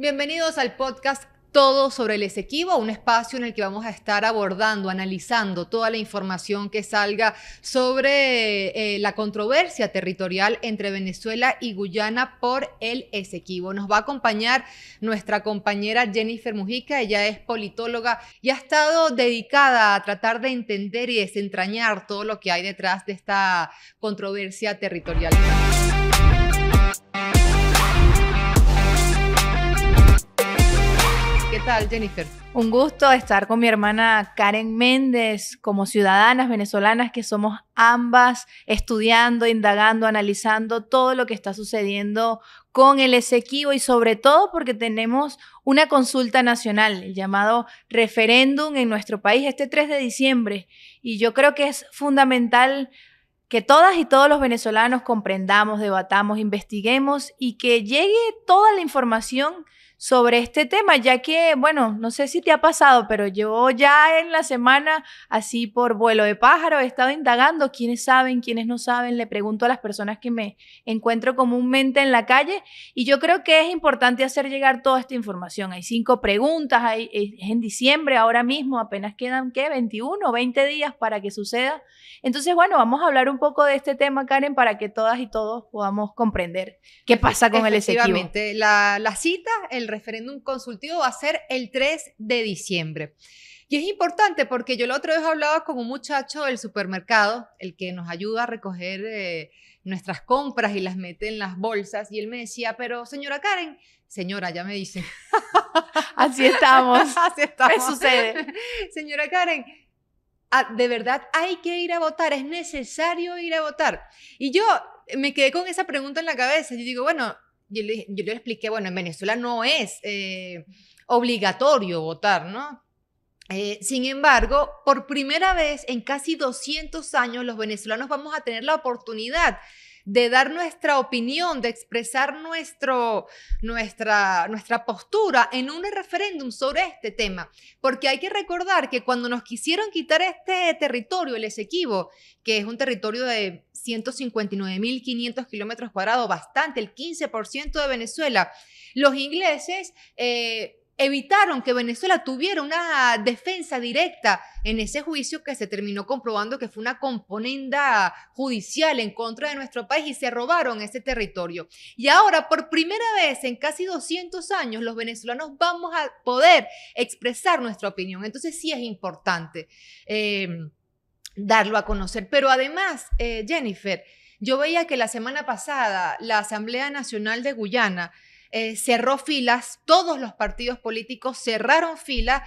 Bienvenidos al podcast Todo sobre el Esequibo, un espacio en el que vamos a estar abordando, analizando toda la información que salga sobre eh, la controversia territorial entre Venezuela y Guyana por el Esequibo. Nos va a acompañar nuestra compañera Jennifer Mujica, ella es politóloga y ha estado dedicada a tratar de entender y desentrañar todo lo que hay detrás de esta controversia territorial. ¿Qué tal, Jennifer? Un gusto estar con mi hermana Karen Méndez como ciudadanas venezolanas que somos ambas estudiando, indagando, analizando todo lo que está sucediendo con el Esequibo y sobre todo porque tenemos una consulta nacional, el llamado referéndum en nuestro país este 3 de diciembre. Y yo creo que es fundamental que todas y todos los venezolanos comprendamos, debatamos, investiguemos y que llegue toda la información sobre este tema, ya que, bueno, no sé si te ha pasado, pero yo ya en la semana, así por vuelo de pájaro, he estado indagando quiénes saben, quiénes no saben, le pregunto a las personas que me encuentro comúnmente en la calle y yo creo que es importante hacer llegar toda esta información. Hay cinco preguntas, hay, es en diciembre ahora mismo, apenas quedan, ¿qué? 21, 20 días para que suceda. Entonces, bueno, vamos a hablar un poco de este tema, Karen, para que todas y todos podamos comprender qué pasa con el Esequibo. La, la cita, el referéndum consultivo va a ser el 3 de diciembre. Y es importante porque yo la otra vez hablaba con un muchacho del supermercado, el que nos ayuda a recoger eh, nuestras compras y las mete en las bolsas, y él me decía, pero señora Karen, señora, ya me dice. Así estamos. Así estamos. ¿Qué sucede? señora Karen, ah, de verdad hay que ir a votar, es necesario ir a votar. Y yo me quedé con esa pregunta en la cabeza. y digo, bueno, yo le, expliqué, bueno, en Venezuela no es eh, obligatorio votar, ¿no? Eh, sin embargo, por primera vez en casi 200 años los venezolanos vamos a tener la oportunidad de dar nuestra opinión, de expresar nuestro, nuestra, nuestra postura en un referéndum sobre este tema. Porque hay que recordar que cuando nos quisieron quitar este territorio, el Esequibo, que es un territorio de 159.500 kilómetros cuadrados, bastante, el 15% de Venezuela, los ingleses... Eh, evitaron que Venezuela tuviera una defensa directa en ese juicio que se terminó comprobando que fue una componenda judicial en contra de nuestro país y se robaron ese territorio. Y ahora, por primera vez en casi 200 años, los venezolanos vamos a poder expresar nuestra opinión. Entonces sí es importante em, darlo a conocer. Pero además, eh, Jennifer, yo veía que la semana pasada la Asamblea Nacional de Guyana eh, cerró filas, todos los partidos políticos cerraron filas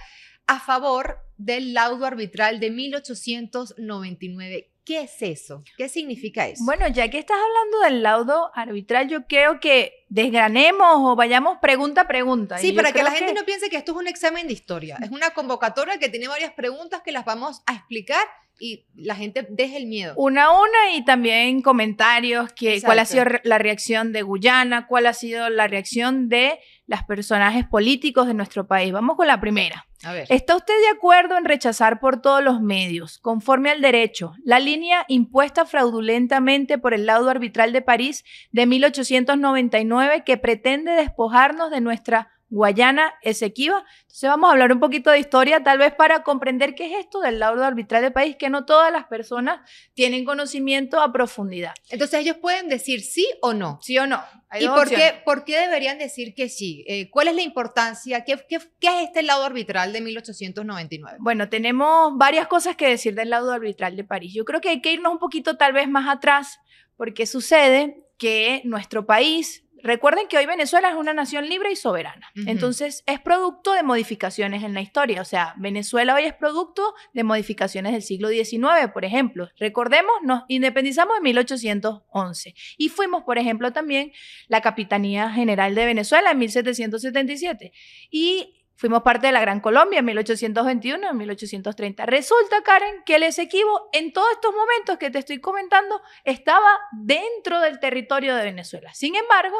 a favor del laudo arbitral de 1899. ¿Qué es eso? ¿Qué significa eso? Bueno, ya que estás hablando del laudo arbitral, yo creo que desgranemos o vayamos pregunta a pregunta. Sí, para que la gente no piense que esto es un examen de historia. Es una convocatoria que tiene varias preguntas que las vamos a explicar y la gente deja el miedo. Una a una y también comentarios, que, cuál ha sido la reacción de Guyana, cuál ha sido la reacción de los personajes políticos de nuestro país. Vamos con la primera. ¿Está usted de acuerdo en rechazar por todos los medios, conforme al derecho, la línea impuesta fraudulentamente por el laudo arbitral de París de 1899 que pretende despojarnos de nuestra Guayana Esequiba. Entonces vamos a hablar un poquito de historia, tal vez para comprender qué es esto del laudo arbitral de país, que no todas las personas tienen conocimiento a profundidad. Entonces ellos pueden decir sí o no. Sí o no. ¿Y por qué, por qué deberían decir que sí? Eh, ¿Cuál es la importancia? ¿Qué, es este laudo arbitral de 1899? Bueno, tenemos varias cosas que decir del laudo arbitral de París. Yo creo que hay que irnos un poquito tal vez más atrás, porque sucede que nuestro país Recuerden que hoy Venezuela es una nación libre y soberana. Entonces, es producto de modificaciones en la historia. O sea, Venezuela hoy es producto de modificaciones del siglo XIX, por ejemplo. Recordemos, nos independizamos en 1811 y fuimos, por ejemplo, también la Capitanía General de Venezuela en 1777. Y Fuimos parte de la Gran Colombia en 1821, en 1830. Resulta, Karen, que el Esequibo en todos estos momentos que te estoy comentando estaba dentro del territorio de Venezuela. Sin embargo,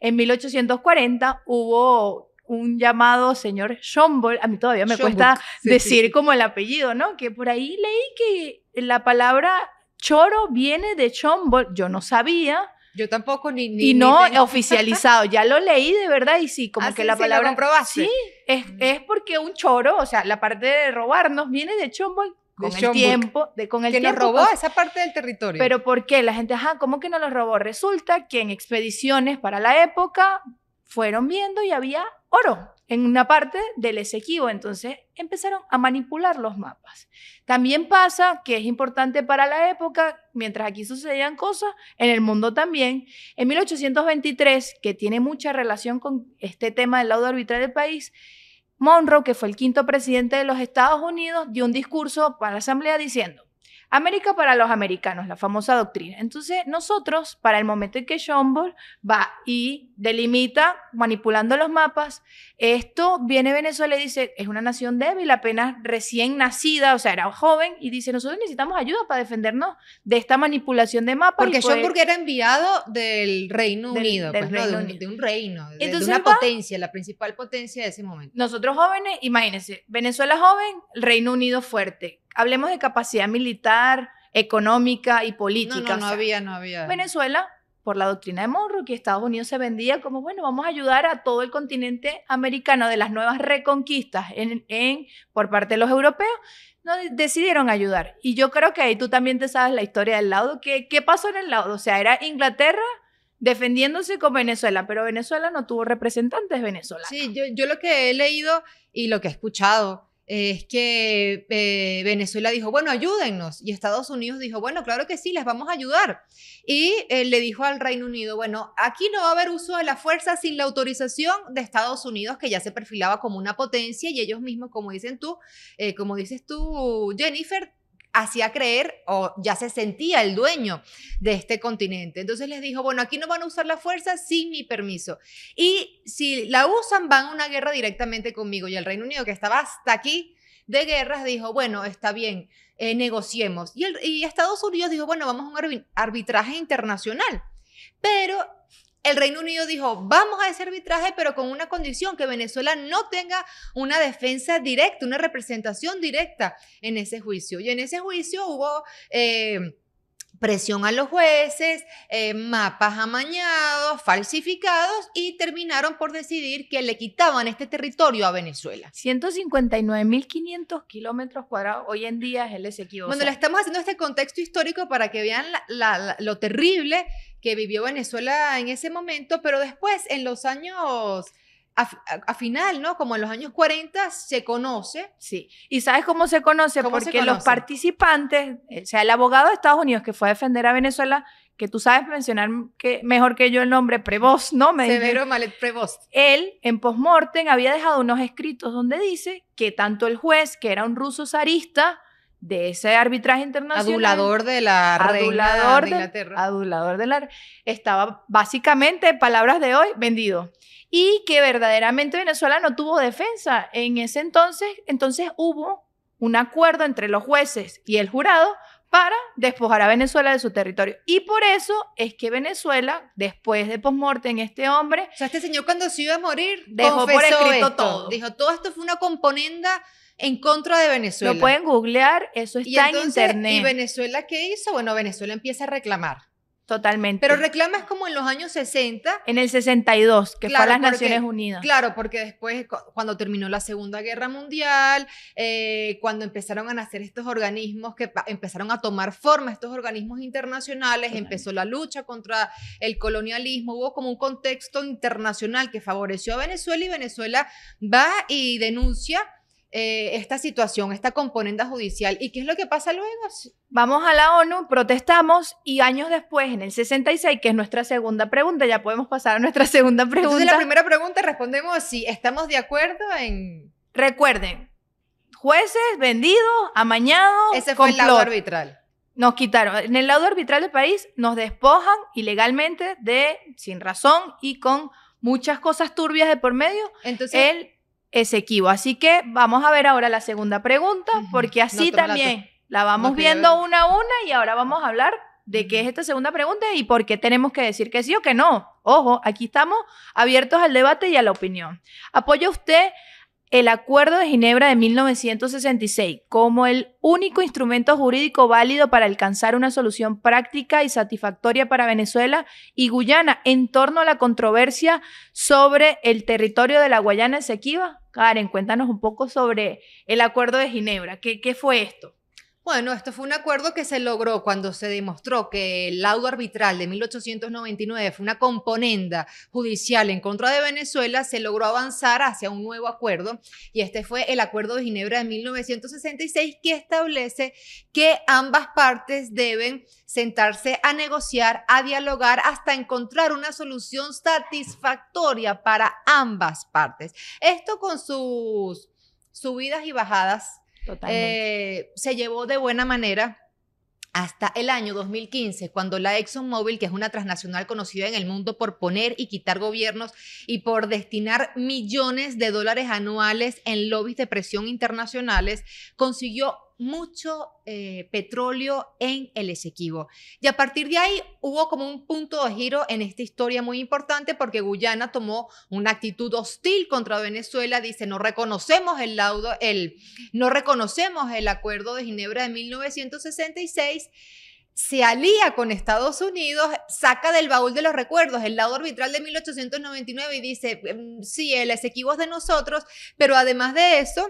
en 1840 hubo un llamado señor Schombol, a mí todavía me cuesta decir como el apellido, ¿no? Que por ahí leí que la palabra choro viene de Schombol, yo no sabía, yo tampoco ni... ni y no eh, oficializado, ya lo leí de verdad y sí, como ah, que la palabra... Sí, sí mm. es, porque un choro, o sea, la parte de robarnos viene de chombo con el tiempo, de, con el que tiempo, nos robó pues. esa parte del territorio. Pero ¿por qué? La gente, ajá, ¿cómo que no lo robó? Resulta que en expediciones para la época fueron viendo y había oro en una parte del Esequibo. Entonces empezaron a manipular los mapas. También pasa que es importante para la época, mientras aquí sucedían cosas, en el mundo también. En 1823, que tiene mucha relación con este tema del lado arbitral del país, Monroe, que fue el quinto presidente de los Estados Unidos, dio un discurso para la Asamblea diciendo, América para los americanos, la famosa doctrina. Entonces, nosotros, para el momento en que Schomburg va y delimita, manipulando los mapas, esto viene Venezuela y dice, es una nación débil, apenas recién nacida, o sea, era joven, y dice, nosotros necesitamos ayuda para defendernos de esta manipulación de mapas. Porque Schomburg era enviado del Reino Unido, pues, de, un, de, un, reino, de, Entonces, una potencia, la principal potencia de ese momento. Nosotros jóvenes, imagínense, Venezuela joven, Reino Unido fuerte hablemos de capacidad militar, económica y política. No, no, había, no había. Venezuela, por la doctrina de Monroe, que Estados Unidos se vendía como, bueno, vamos a ayudar a todo el continente americano de las nuevas reconquistas en, por parte de los europeos, no decidieron ayudar. Y yo creo que ahí tú también te sabes la historia del laudo. ¿Qué, qué pasó en el laudo? O sea, era Inglaterra defendiéndose con Venezuela, pero Venezuela no tuvo representantes venezolanos. Sí, yo, yo lo que he leído y lo que he escuchado es que eh, Venezuela dijo, bueno, ayúdennos. Y Estados Unidos dijo, bueno, claro que sí, les vamos a ayudar. Y eh, le dijo al Reino Unido, bueno, aquí no va a haber uso de la fuerza sin la autorización de Estados Unidos, que ya se perfilaba como una potencia y ellos mismos, como dicen tú, eh, como dices tú, Jennifer, hacía creer o ya se sentía el dueño de este continente. Entonces les dijo, bueno, aquí no van a usar la fuerza sin mi permiso. Y si la usan, van a una guerra directamente conmigo. Y el Reino Unido, que estaba hasta aquí de guerras, dijo, bueno, está bien, eh, negociemos. Y, y Estados Unidos dijo, bueno, vamos a un arbitraje internacional. Pero el Reino Unido dijo, vamos a ese arbitraje, pero con una condición, que Venezuela no tenga una defensa directa, una representación directa en ese juicio. Y en ese juicio hubo... Eh, presión a los jueces, eh, mapas amañados, falsificados y terminaron por decidir que le quitaban este territorio a Venezuela. 159.500 kilómetros cuadrados hoy en día es el Esequibo. Bueno, le estamos haciendo este contexto histórico para que vean lo terrible que vivió Venezuela en ese momento, pero después en los años... A, final, ¿no? Como en los años 40 se conoce. Sí. ¿Y sabes cómo se conoce? Porque los participantes, eh, o sea, el abogado de Estados Unidos que fue a defender a Venezuela, que tú sabes mencionar que, mejor que yo el nombre, Prevost, ¿no? Me Severo Malet Prevost. Él, en postmortem, había dejado unos escritos donde dice que tanto el juez, que era un ruso zarista, de ese arbitraje internacional. Adulador de la reina de, Adulador de la estaba básicamente palabras de hoy vendido y que verdaderamente Venezuela no tuvo defensa en ese entonces, entonces hubo un acuerdo entre los jueces y el jurado para despojar a Venezuela de su territorio. Y por eso es que Venezuela, después de posmorte en este hombre... O sea, este señor cuando se iba a morir, dejó por escrito todo. Dijo, todo esto fue una componenda en contra de Venezuela. Lo pueden googlear, eso está en internet. ¿Y Venezuela qué hizo? Bueno, Venezuela empieza a reclamar. Totalmente. Pero reclama es como en los años 60. En el 62, que fue a las Naciones Unidas. Claro, porque después, cuando terminó la Segunda Guerra Mundial, eh, cuando empezaron a nacer estos organismos, que empezaron a tomar forma estos organismos internacionales, empezó la lucha contra el colonialismo, hubo como un contexto internacional que favoreció a Venezuela y Venezuela va y denuncia eh, esta situación, esta componenda judicial. ¿Y qué es lo que pasa luego? Vamos a la ONU, protestamos y años después, en el 66, que es nuestra segunda pregunta, ya podemos pasar a nuestra segunda pregunta. Entonces, la primera pregunta respondemos si estamos de acuerdo en... Recuerden, jueces vendidos, amañados. Ese fue el lado arbitral. Nos quitaron. En el lado arbitral de país nos despojan ilegalmente de, sin razón y con muchas cosas turbias de por medio. Entonces, el equivo. Así que vamos a ver ahora la segunda pregunta, porque así también la, vamos viendo una a una y ahora vamos a hablar de qué es esta segunda pregunta y por qué tenemos que decir que sí o que no. Ojo, aquí estamos abiertos al debate y a la opinión. ¿Apoya usted el Acuerdo de Ginebra de 1966 como el único instrumento jurídico válido para alcanzar una solución práctica y satisfactoria para Venezuela y Guyana en torno a la controversia sobre el territorio de la Guayana Esequiba? Karen, cuéntanos un poco sobre el Acuerdo de Ginebra. ¿Qué, qué fue esto? Bueno, esto fue un acuerdo que se logró cuando se demostró que el laudo arbitral de 1899 fue una componenda judicial en contra de Venezuela, se logró avanzar hacia un nuevo acuerdo y este fue el Acuerdo de Ginebra de 1966 que establece que ambas partes deben sentarse a negociar, a dialogar hasta encontrar una solución satisfactoria para ambas partes. Esto con sus subidas y bajadas eh, se llevó de buena manera hasta el año 2015, cuando la ExxonMobil, que es una transnacional conocida en el mundo por poner y quitar gobiernos y por destinar millones de dólares anuales en lobbies de presión internacionales, consiguió mucho eh, petróleo en el Esequibo. Y a partir de ahí hubo como un punto de giro en esta historia muy importante porque Guyana tomó una actitud hostil contra Venezuela, dice, no reconocemos el laudo, el, no reconocemos el acuerdo de Ginebra de 1966 se alía con Estados Unidos, saca del baúl de los recuerdos el laudo arbitral de 1899 y dice, mm, sí, el Esequibo es de nosotros, pero además de eso,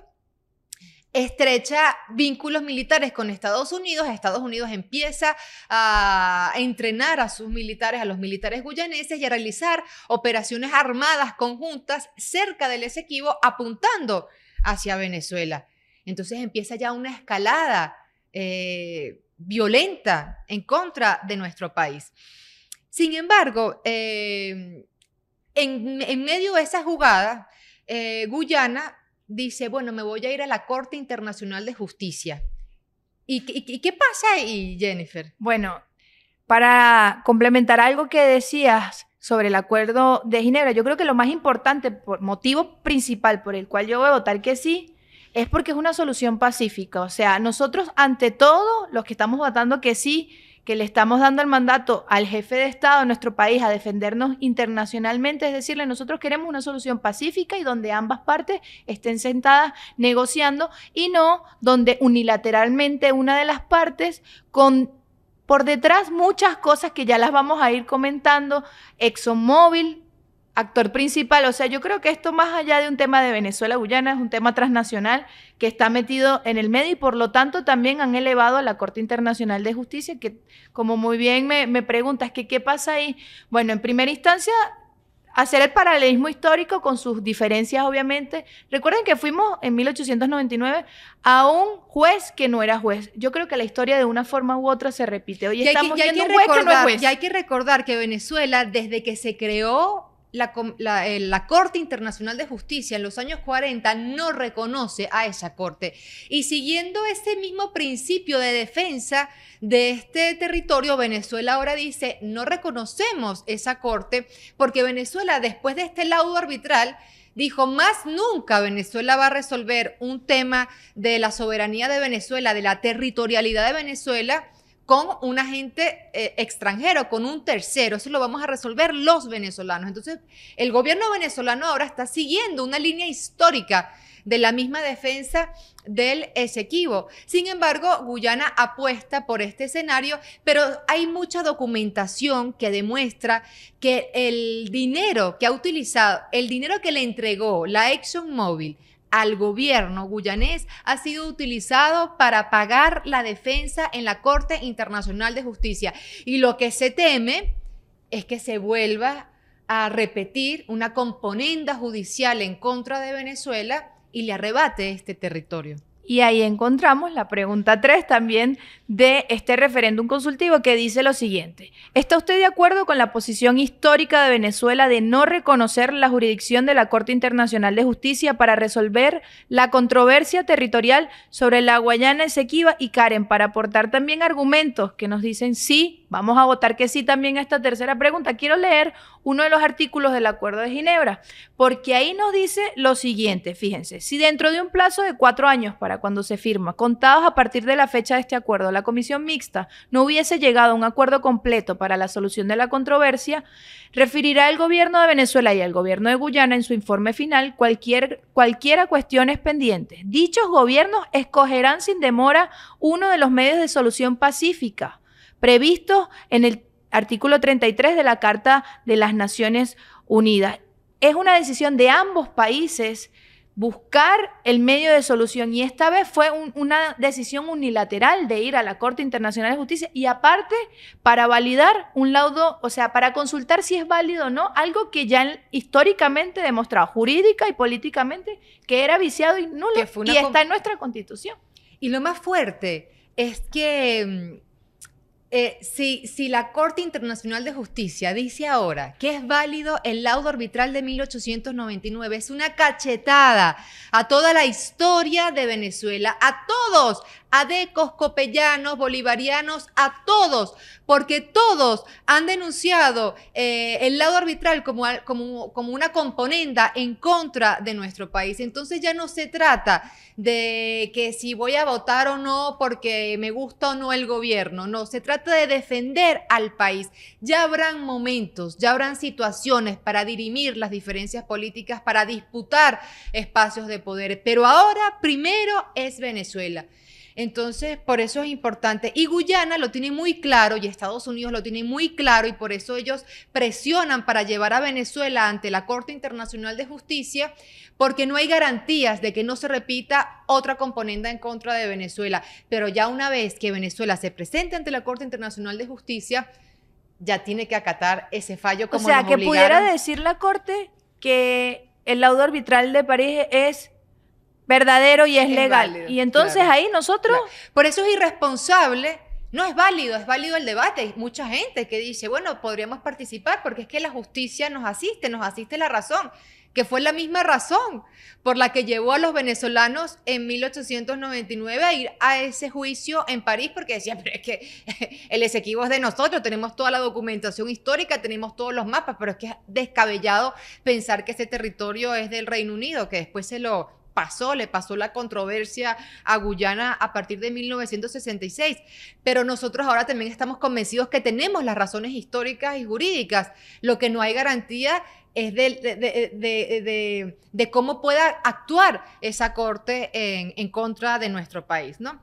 estrecha vínculos militares con Estados Unidos. Estados Unidos empieza a entrenar a sus militares, a los militares guyaneses, y a realizar operaciones armadas conjuntas cerca del Esequibo, apuntando hacia Venezuela. Entonces empieza ya una escalada eh, violenta en contra de nuestro país. Sin embargo, eh, en, medio de esa jugada, eh, Guyana dice, bueno, me voy a ir a la Corte Internacional de Justicia. ¿Y, qué pasa ahí, Jennifer? Bueno, para complementar algo que decías sobre el acuerdo de Ginebra, yo creo que lo más importante, motivo principal por el cual yo voy a votar que sí, es porque es una solución pacífica. O sea, nosotros ante todo, los que estamos votando que sí, que le estamos dando el mandato al jefe de Estado de nuestro país a defendernos internacionalmente, es decirle, nosotros queremos una solución pacífica y donde ambas partes estén sentadas negociando y no donde unilateralmente una de las partes con por detrás muchas cosas que ya las vamos a ir comentando, exomóvil, actor principal. O sea, yo creo que esto más allá de un tema de Venezuela-Guyana es un tema transnacional que está metido en el medio y por lo tanto también han elevado a la Corte Internacional de Justicia, que como muy bien me, preguntas, que, ¿qué pasa ahí? Bueno, en primera instancia... Hacer el paralelismo histórico con sus diferencias, obviamente. Recuerden que fuimos en 1899 a un juez que no era juez. Yo creo que la historia de una forma u otra se repite. Hoy estamos viendo un juez que no es juez. y hay que recordar que Venezuela, desde que se creó eh, la, Corte Internacional de Justicia en los años 40 no reconoce a esa Corte. Y siguiendo ese mismo principio de defensa de este territorio, Venezuela ahora dice, no reconocemos esa Corte porque Venezuela, después de este laudo arbitral, dijo, más nunca Venezuela va a resolver un tema de la soberanía de Venezuela, de la territorialidad de Venezuela con un agente eh, extranjero, con un tercero. Eso lo vamos a resolver los venezolanos. Entonces, el gobierno venezolano ahora está siguiendo una línea histórica de la misma defensa del Esequibo. Sin embargo, Guyana apuesta por este escenario, pero hay mucha documentación que demuestra que el dinero que ha utilizado, el dinero que le entregó la ExxonMobil, al gobierno guyanés ha sido utilizado para pagar la defensa en la Corte Internacional de Justicia. Y lo que se teme es que se vuelva a repetir una componenda judicial en contra de Venezuela y le arrebate este territorio. Y ahí encontramos la pregunta 3 también de este referéndum consultivo que dice lo siguiente. ¿Está usted de acuerdo con la posición histórica de Venezuela de no reconocer la jurisdicción de la Corte Internacional de Justicia para resolver la controversia territorial sobre la Guayana Esequiba y Karen para aportar también argumentos que nos dicen sí, vamos a votar que sí también a esta tercera pregunta? Quiero leer uno de los artículos del Acuerdo de Ginebra, porque ahí nos dice lo siguiente, fíjense, si dentro de un plazo de cuatro años para cuando se firma, contados a partir de la fecha de este acuerdo, la comisión mixta no hubiese llegado a un acuerdo completo para la solución de la controversia, referirá el gobierno de Venezuela y el gobierno de Guyana en su informe final cualquier, cualquiera cuestiones pendientes. Dichos gobiernos escogerán sin demora uno de los medios de solución pacífica previstos en el artículo 33 de la Carta de las Naciones Unidas. Es una decisión de ambos países buscar el medio de solución y esta vez fue una decisión unilateral de ir a la Corte Internacional de Justicia y aparte para validar un laudo, o sea, para consultar si es válido o no, algo que ya históricamente demostrado jurídica y políticamente que era viciado y nulo y está en nuestra constitución. Y lo más fuerte es que mm, eh, si, si, la Corte Internacional de Justicia dice ahora que es válido el laudo arbitral de 1899, es una cachetada a toda la historia de Venezuela, a todos, adecos, copellanos, bolivarianos, a todos, porque todos han denunciado eh, el lado arbitral como, como, como una componenda en contra de nuestro país. Entonces ya no se trata de que si voy a votar o no porque me gusta o no el gobierno, no, se trata de defender al país. Ya habrán momentos, ya habrán situaciones para dirimir las diferencias políticas, para disputar espacios de poder, pero ahora primero es Venezuela. Entonces, por eso es importante. Y Guyana lo tiene muy claro y Estados Unidos lo tiene muy claro y por eso ellos presionan para llevar a Venezuela ante la Corte Internacional de Justicia porque no hay garantías de que no se repita otra componenda en contra de Venezuela. Pero ya una vez que Venezuela se presente ante la Corte Internacional de Justicia, ya tiene que acatar ese fallo como O sea, que pudiera decir la Corte que el laudo arbitral de París es verdadero y es, legal. y entonces ahí nosotros... Por eso es irresponsable. No es válido, es válido el debate. Hay mucha gente que dice, bueno, podríamos participar porque es que la justicia nos asiste, nos asiste la razón, que fue la misma razón por la que llevó a los venezolanos en 1899 a ir a ese juicio en París porque decían, pero es que el exequivo es de nosotros, tenemos toda la documentación histórica, tenemos todos los mapas, pero es que es descabellado pensar que ese territorio es del Reino Unido, que después se lo pasó, le pasó la controversia a Guyana a partir de 1966, pero nosotros ahora también estamos convencidos que tenemos las razones históricas y jurídicas, lo que no hay garantía es de, cómo pueda actuar esa corte en, en contra de nuestro país, ¿no?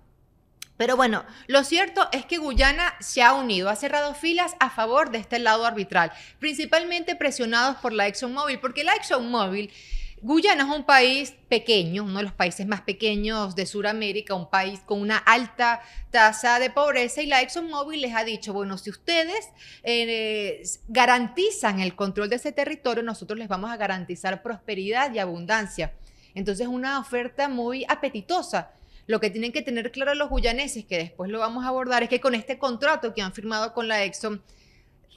Pero bueno, lo cierto es que Guyana se ha unido, ha cerrado filas a favor de este lado arbitral, principalmente presionados por la ExxonMobil, porque la ExxonMobil Guyana es un país pequeño, uno de los países más pequeños de Sudamérica, un país con una alta tasa de pobreza y la ExxonMobil les ha dicho, bueno, si ustedes eh, garantizan el control de ese territorio, nosotros les vamos a garantizar prosperidad y abundancia. Entonces, una oferta muy apetitosa. Lo que tienen que tener claro los guyaneses, que después lo vamos a abordar, es que con este contrato que han firmado con la Exxon,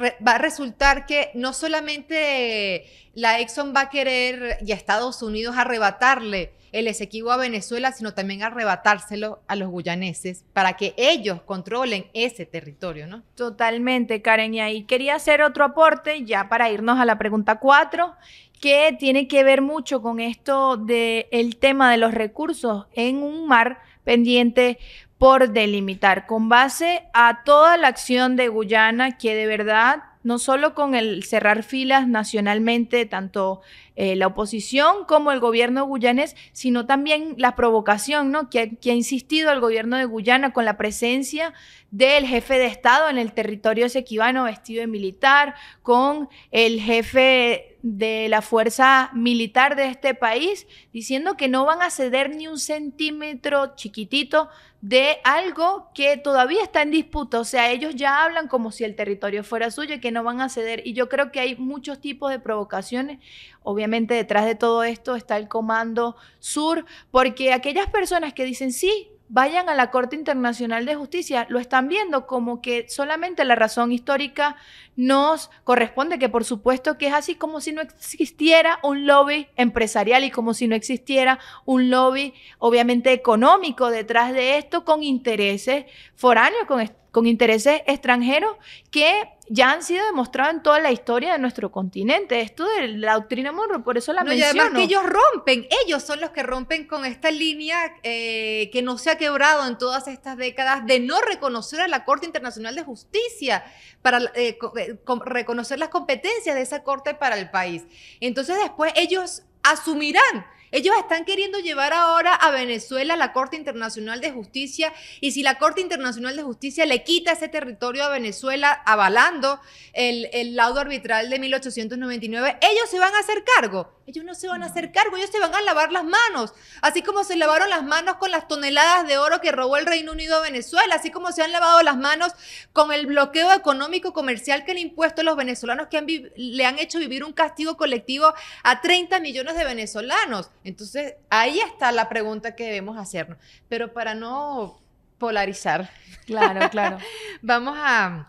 va a resultar que no solamente la Exxon va a querer y a Estados Unidos arrebatarle el Esequibo a Venezuela, sino también arrebatárselo a los guyaneses para que ellos controlen ese territorio, ¿no? Totalmente, Karen. Y ahí quería hacer otro aporte, ya para irnos a la pregunta 4, que tiene que ver mucho con esto del tema de los recursos en un mar pendiente por delimitar con base a toda la acción de Guyana que de verdad no solo con el cerrar filas nacionalmente, tanto eh, la oposición como el gobierno guyanés, sino también la provocación ¿no? que, ha, que ha insistido el gobierno de Guyana con la presencia del jefe de Estado en el territorio sequibano vestido de militar, con el jefe de la fuerza militar de este país, diciendo que no van a ceder ni un centímetro chiquitito de algo que todavía está en disputa. O sea, ellos ya hablan como si el territorio fuera suyo y que no van a ceder. Y yo creo que hay muchos tipos de provocaciones. Obviamente detrás de todo esto está el Comando Sur, porque aquellas personas que dicen, sí, vayan a la Corte Internacional de Justicia. Lo están viendo como que solamente la razón histórica nos corresponde, que por supuesto que es así como si no existiera un lobby empresarial y como si no existiera un lobby obviamente económico detrás de esto con intereses foráneos, con, con intereses extranjeros que ya han sido demostrados en toda la historia de nuestro continente. Esto de la doctrina Monroe, por eso la no, menciono. además que ellos rompen, ellos son los que rompen con esta línea eh, que no se ha quebrado en todas estas décadas de no reconocer a la Corte Internacional de Justicia, para eh, eh, reconocer las competencias de esa Corte para el país. Entonces después ellos asumirán ellos están queriendo llevar ahora a Venezuela a la Corte Internacional de Justicia y si la Corte Internacional de Justicia le quita ese territorio a Venezuela avalando el, el laudo arbitral de 1899, ellos se van a hacer cargo. Ellos no se van a hacer cargo, ellos se van a lavar las manos. Así como se lavaron las manos con las toneladas de oro que robó el Reino Unido a Venezuela, así como se han lavado las manos con el bloqueo económico comercial que le han impuesto los venezolanos, que le han hecho vivir un castigo colectivo a 30 millones de venezolanos. Entonces, ahí está la pregunta que debemos hacernos. Pero para no polarizar. Claro, claro. vamos a,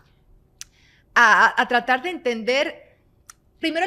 a tratar de entender Primero,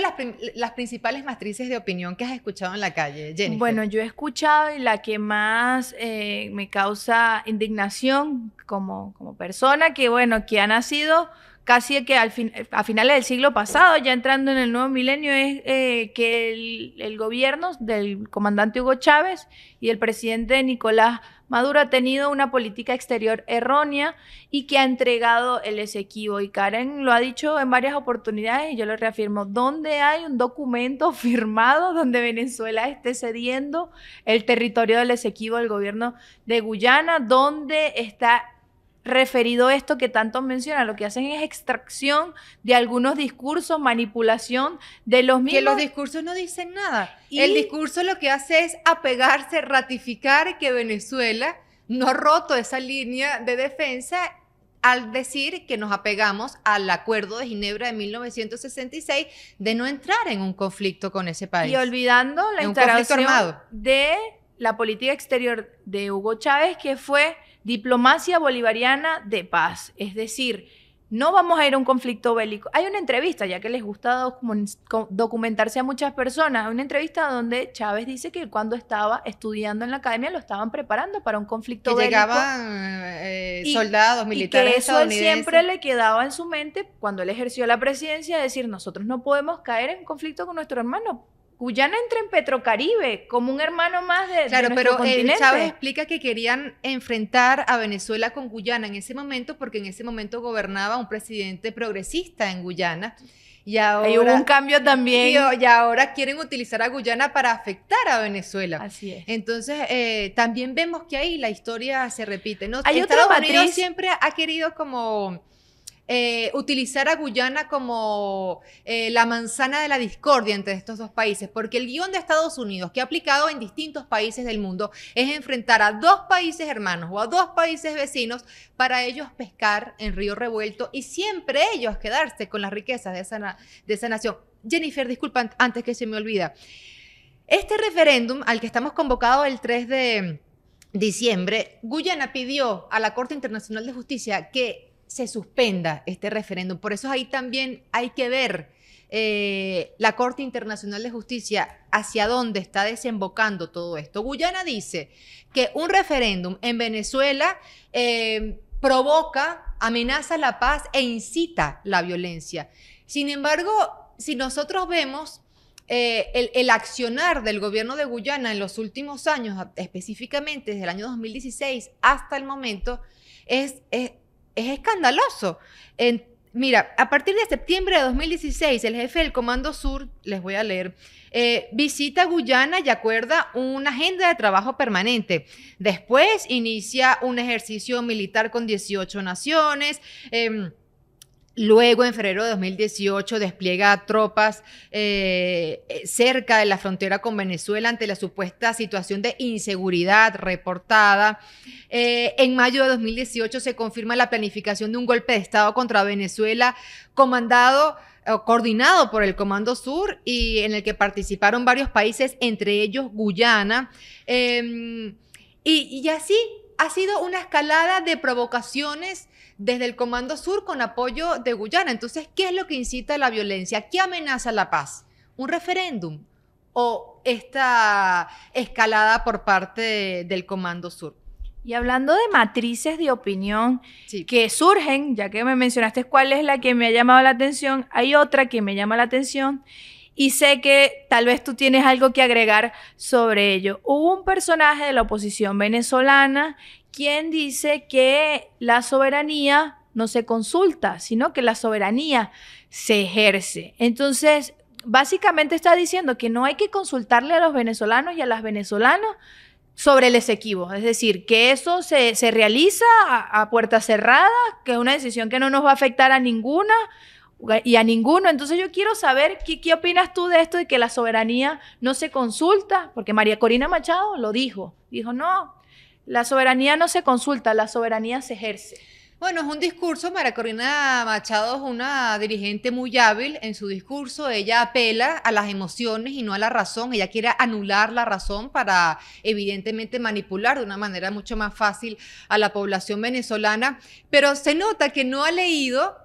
las, principales matrices de opinión que has escuchado en la calle, Jenny. Bueno, yo he escuchado y la que más eh, me causa indignación como, como persona que, bueno, que ha nacido casi que al a finales del siglo pasado, ya entrando en el nuevo milenio, es eh, que el, gobierno del comandante Hugo Chávez y el presidente Nicolás Maduro ha tenido una política exterior errónea y que ha entregado el Esequibo. Y Karen lo ha dicho en varias oportunidades y yo lo reafirmo, ¿Dónde hay un documento firmado donde Venezuela esté cediendo el territorio del Esequibo al gobierno de Guyana, donde está referido a esto que tanto menciona, lo que hacen es extracción de algunos discursos, manipulación de los mismos. Que los discursos no dicen nada. el discurso lo que hace es apegarse, ratificar que Venezuela no ha roto esa línea de defensa al decir que nos apegamos al acuerdo de Ginebra de 1966 de no entrar en un conflicto con ese país. Y olvidando la instalación de la política exterior de Hugo Chávez, que fue Diplomacia Bolivariana de Paz, es decir, no vamos a ir a un conflicto bélico. Hay una entrevista, ya que les gusta documentarse a muchas personas, una entrevista donde Chávez dice que cuando estaba estudiando en la academia lo estaban preparando para un conflicto que bélico. Llegaban eh, soldados, militares. Y que eso siempre le quedaba en su mente cuando él ejerció la presidencia, decir, nosotros no podemos caer en conflicto con nuestro hermano Guyana entra en Petrocaribe como un hermano más de, claro, pero Chávez explica que querían enfrentar a Venezuela con Guyana en ese momento porque en ese momento gobernaba un presidente progresista en Guyana. Y ahora Hay un cambio también. Y, ahora quieren utilizar a Guyana para afectar a Venezuela. Así es. Entonces, eh, también vemos que ahí la historia se repite. ¿no? Hay Estados otra Unidos siempre ha querido como eh, utilizar a Guyana como eh, la manzana de la discordia entre estos dos países, porque el guión de Estados Unidos, que ha aplicado en distintos países del mundo, es enfrentar a dos países hermanos o a dos países vecinos para ellos pescar en río revuelto y siempre ellos quedarse con las riquezas de esa, de esa nación. Jennifer, disculpa, antes que se me olvida. Este referéndum al que estamos convocados el 3 de diciembre, Guyana pidió a la Corte Internacional de Justicia que se suspenda este referéndum. Por eso ahí también hay que ver eh, la Corte Internacional de Justicia hacia dónde está desembocando todo esto. Guyana dice que un referéndum en Venezuela eh, provoca, amenaza la paz e incita la violencia. Sin embargo, si nosotros vemos eh, el, accionar del gobierno de Guyana en los últimos años, específicamente desde el año 2016 hasta el momento, es es escandaloso. mira, a partir de septiembre de 2016, el jefe del Comando Sur, les voy a leer, eh, visita Guyana y acuerda una agenda de trabajo permanente. Después inicia un ejercicio militar con 18 naciones. Em, luego, en febrero de 2018, despliega tropas eh, eh, cerca de la frontera con Venezuela ante la supuesta situación de inseguridad reportada. Eh, en mayo de 2018 se confirma la planificación de un golpe de Estado contra Venezuela comandado coordinado por el Comando Sur y en el que participaron varios países, entre ellos Guyana. Em, y, así ha sido una escalada de provocaciones desde el Comando Sur con apoyo de Guyana. Entonces, ¿qué es lo que incita a la violencia? ¿Qué amenaza la paz? ¿Un referéndum o esta escalada por parte del Comando Sur? Y hablando de matrices de opinión que surgen, ya que me mencionaste cuál es la que me ha llamado la atención, hay otra que me llama la atención y sé que tal vez tú tienes algo que agregar sobre ello. Hubo un personaje de la oposición venezolana quien dice que la soberanía no se consulta, sino que la soberanía se ejerce. Entonces, básicamente está diciendo que no hay que consultarle a los venezolanos y a las venezolanas sobre el Esequibo. Es decir, que eso se, se realiza a, puertas cerradas, que es una decisión que no nos va a afectar a ninguna y a ninguno. Entonces yo quiero saber qué, qué opinas tú de esto de que la soberanía no se consulta, porque María Corina Machado lo dijo. Dijo, no, la soberanía no se consulta, la soberanía se ejerce. Bueno, es un discurso, María Corina Machado es una dirigente muy hábil en su discurso, ella apela a las emociones y no a la razón, ella quiere anular la razón para evidentemente manipular de una manera mucho más fácil a la población venezolana, pero se nota que no ha leído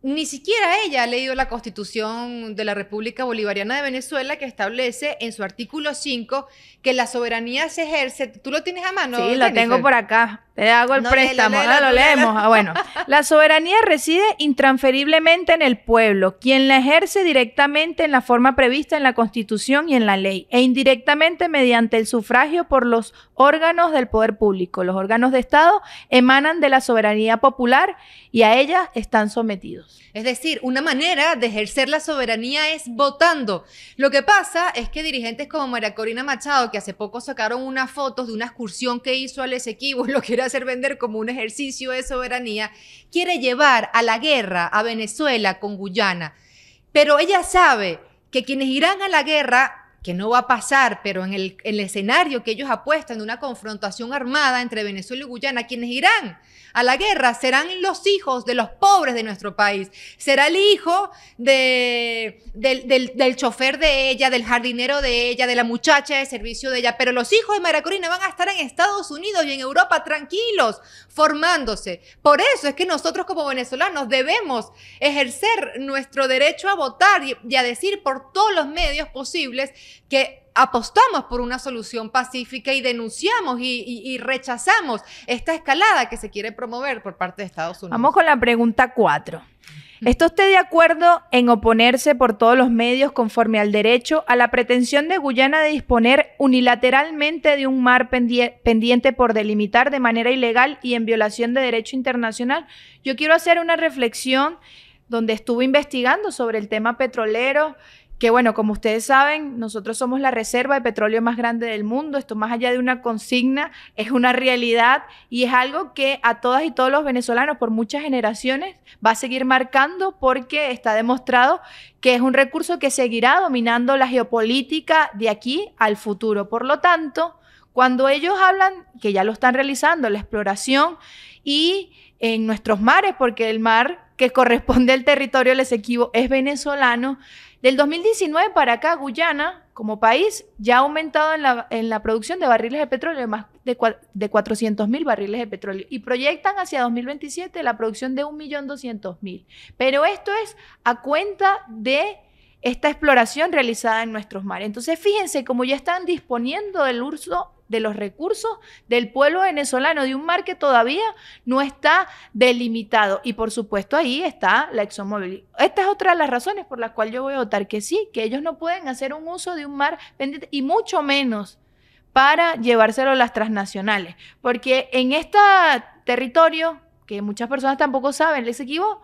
ni siquiera ella ha leído la Constitución de la República Bolivariana de Venezuela que establece en su artículo 5 que la soberanía se ejerce. ¿Tú lo tienes a mano? Sí, lo tengo por acá. Te hago el préstamo, ah, lo leemos. Ah, bueno, la soberanía reside intransferiblemente en el pueblo, quien la ejerce directamente en la forma prevista en la Constitución y en la ley, e indirectamente mediante el sufragio por los órganos del poder público. Los órganos de Estado emanan de la soberanía popular y a ella están sometidos. Es decir, una manera de ejercer la soberanía es votando. Lo que pasa es que dirigentes como María Corina Machado, que hace poco sacaron unas fotos de una excursión que hizo al Esequibo, lo que era hacer vender como un ejercicio de soberanía, quiere llevar a la guerra a Venezuela con Guyana. Pero ella sabe que quienes irán a la guerra que no va a pasar, pero en el, escenario que ellos apuestan de una confrontación armada entre Venezuela y Guyana, quienes irán a la guerra serán los hijos de los pobres de nuestro país, será el hijo del, chofer de ella, del jardinero de ella, de la muchacha de servicio de ella, pero los hijos de Maracorina van a estar en Estados Unidos y en Europa tranquilos, formándose. Por eso es que nosotros como venezolanos debemos ejercer nuestro derecho a votar y a decir por todos los medios posibles que apostamos por una solución pacífica y denunciamos y, rechazamos esta escalada que se quiere promover por parte de Estados Unidos. Vamos con la pregunta cuatro. ¿Está usted de acuerdo en oponerse por todos los medios conforme al derecho a la pretensión de Guyana de disponer unilateralmente de un mar pendiente por delimitar de manera ilegal y en violación de derecho internacional? Yo quiero hacer una reflexión donde estuve investigando sobre el tema petrolero que bueno, como ustedes saben, nosotros somos la reserva de petróleo más grande del mundo. Esto más allá de una consigna, es una realidad y es algo que a todas y todos los venezolanos por muchas generaciones va a seguir marcando porque está demostrado que es un recurso que seguirá dominando la geopolítica de aquí al futuro. Por lo tanto, cuando ellos hablan, que ya lo están realizando, la exploración y en nuestros mares, porque el mar que corresponde al territorio les Esequibo es venezolano, del 2019 para acá, Guyana, como país, ya ha aumentado en la, producción de barriles de petróleo, más de, de 400.000 barriles de petróleo. Y proyectan hacia 2027 la producción de 1.200.000. Pero esto es a cuenta de esta exploración realizada en nuestros mares. Entonces, fíjense cómo ya están disponiendo del urso de los recursos del pueblo venezolano, de un mar que todavía no está delimitado. Y por supuesto ahí está la ExxonMobil. Esta es otra de las razones por las cuales yo voy a votar que sí, que ellos no pueden hacer un uso de un mar pendiente y mucho menos para llevárselo a las transnacionales. Porque en este territorio, que muchas personas tampoco saben, les equivoco,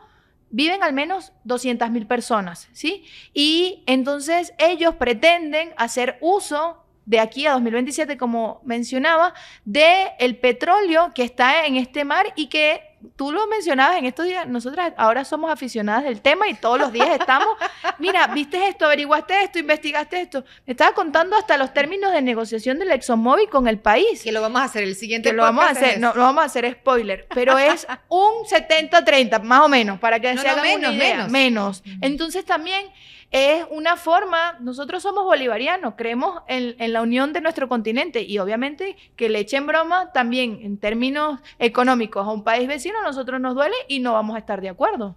viven al menos 200.000 personas, ¿sí? Y entonces ellos pretenden hacer uso de aquí a 2027, como mencionaba, del petróleo que está en este mar y que tú lo mencionabas en estos días, nosotras ahora somos aficionadas del tema y todos los días estamos, mira, viste esto, averiguaste esto, investigaste esto. Me estaba contando hasta los términos de negociación del ExxonMobil con el país. Que lo vamos a hacer el siguiente. Que lo vamos a hacer, no, lo vamos a hacer spoiler, pero es un 70-30, más o menos, para que no, se Menos. menos. Entonces también es una forma, nosotros somos bolivarianos, creemos en, en, la unión de nuestro continente y obviamente que le echen broma también en términos económicos a un país vecino, nosotros nos duele y no vamos a estar de acuerdo.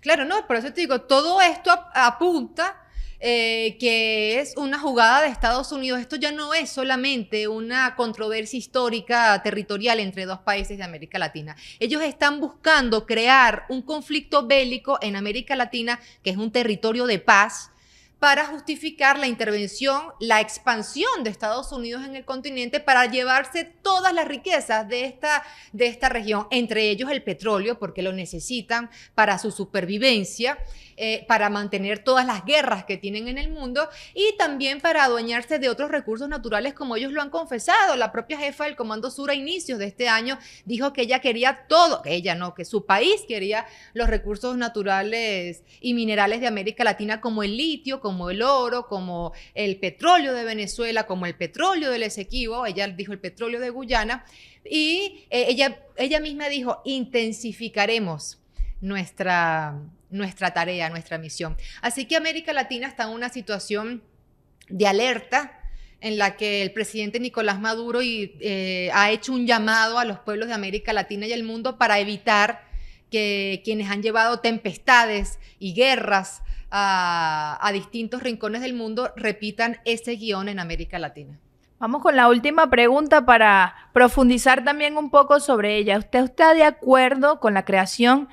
Claro, no, por eso te digo, todo esto apunta eh, que es una jugada de Estados Unidos. Esto ya no es solamente una controversia histórica territorial entre dos países de América Latina. Ellos están buscando crear un conflicto bélico en América Latina, que es un territorio de paz para justificar la intervención, la expansión de Estados Unidos en el continente para llevarse todas las riquezas de esta, de esta región, entre ellos el petróleo, porque lo necesitan para su supervivencia, eh, para mantener todas las guerras que tienen en el mundo y también para adueñarse de otros recursos naturales como ellos lo han confesado. La propia jefa del Comando Sur a inicios de este año dijo que ella quería todo, que ella no, que su país quería los recursos naturales y minerales de América Latina como el litio, como el oro, como el petróleo de Venezuela, como el petróleo del Esequibo, ella dijo el petróleo de Guyana, y eh, ella, ella misma dijo, intensificaremos nuestra, nuestra tarea, nuestra misión. Así que América Latina está en una situación de alerta en la que el presidente Nicolás Maduro y, eh, ha hecho un llamado a los pueblos de América Latina y el mundo para evitar que quienes han llevado tempestades y guerras a, distintos rincones del mundo repitan ese guión en América Latina. Vamos con la última pregunta para profundizar también un poco sobre ella. ¿Usted está de acuerdo con la creación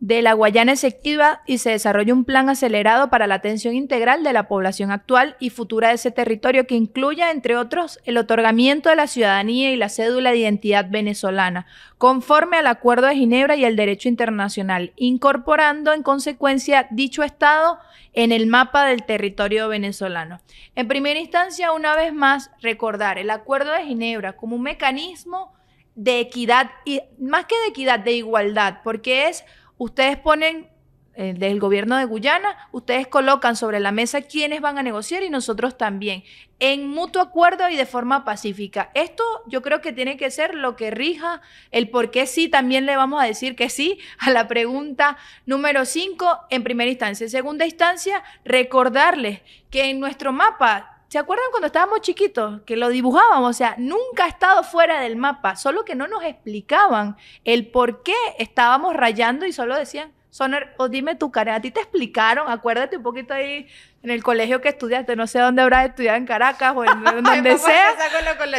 de la Guayana activa y se desarrolla un plan acelerado para la atención integral de la población actual y futura de ese territorio que incluya, entre otros, el otorgamiento de la ciudadanía y la cédula de identidad venezolana, conforme al Acuerdo de Ginebra y el derecho internacional, incorporando en consecuencia dicho Estado en el mapa del territorio venezolano. En primera instancia, una vez más, recordar el Acuerdo de Ginebra como un mecanismo de equidad, y más que de equidad, de igualdad, porque es Ustedes ponen desde eh, del gobierno de Guyana, ustedes colocan sobre la mesa quiénes van a negociar y nosotros también, en mutuo acuerdo y de forma pacífica. Esto yo creo que tiene que ser lo que rija el por qué sí, también le vamos a decir que sí a la pregunta número 5 en primera instancia. En segunda instancia, recordarles que en nuestro mapa ¿Se acuerdan cuando estábamos chiquitos que lo dibujábamos? O sea, nunca ha estado fuera del mapa, solo que no nos explicaban el por qué estábamos rayando y solo decían, Soner, o dime tu cara, a ti te explicaron, acuérdate un poquito ahí en el colegio que estudiaste, no sé dónde habrás estudiado, en Caracas o en donde sea.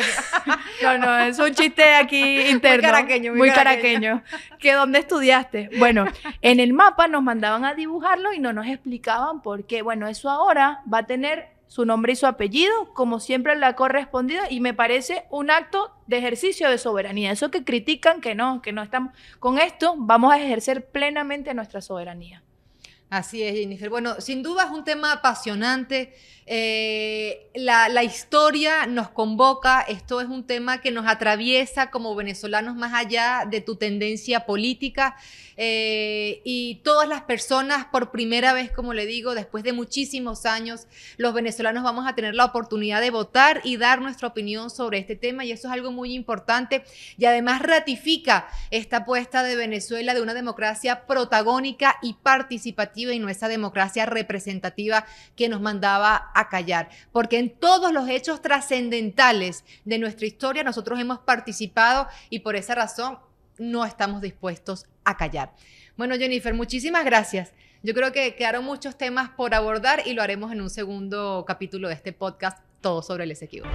no, no, es un chiste aquí interno. Muy caraqueño. Muy, caraqueño. caraqueño. ¿Que dónde estudiaste? Bueno, en el mapa nos mandaban a dibujarlo y no nos explicaban por qué. Bueno, eso ahora va a tener su nombre y su apellido, como siempre le ha correspondido, y me parece un acto de ejercicio de soberanía. Eso que critican que no, que no estamos. Con esto vamos a ejercer plenamente nuestra soberanía. Así es, Jennifer. Bueno, sin duda es un tema apasionante. Eh, la, historia nos convoca, esto es un tema que nos atraviesa como venezolanos más allá de tu tendencia política eh, y todas las personas por primera vez, como le digo, después de muchísimos años, los venezolanos vamos a tener la oportunidad de votar y dar nuestra opinión sobre este tema y eso es algo muy importante y además ratifica esta apuesta de Venezuela de una democracia protagónica y participativa y nuestra democracia representativa que nos mandaba a callar. Porque en todos los hechos trascendentales de nuestra historia nosotros hemos participado y por esa razón no estamos dispuestos a callar. Bueno, Jennifer, muchísimas gracias. Yo creo que quedaron muchos temas por abordar y lo haremos en un segundo capítulo de este podcast, todo sobre el Esequibo.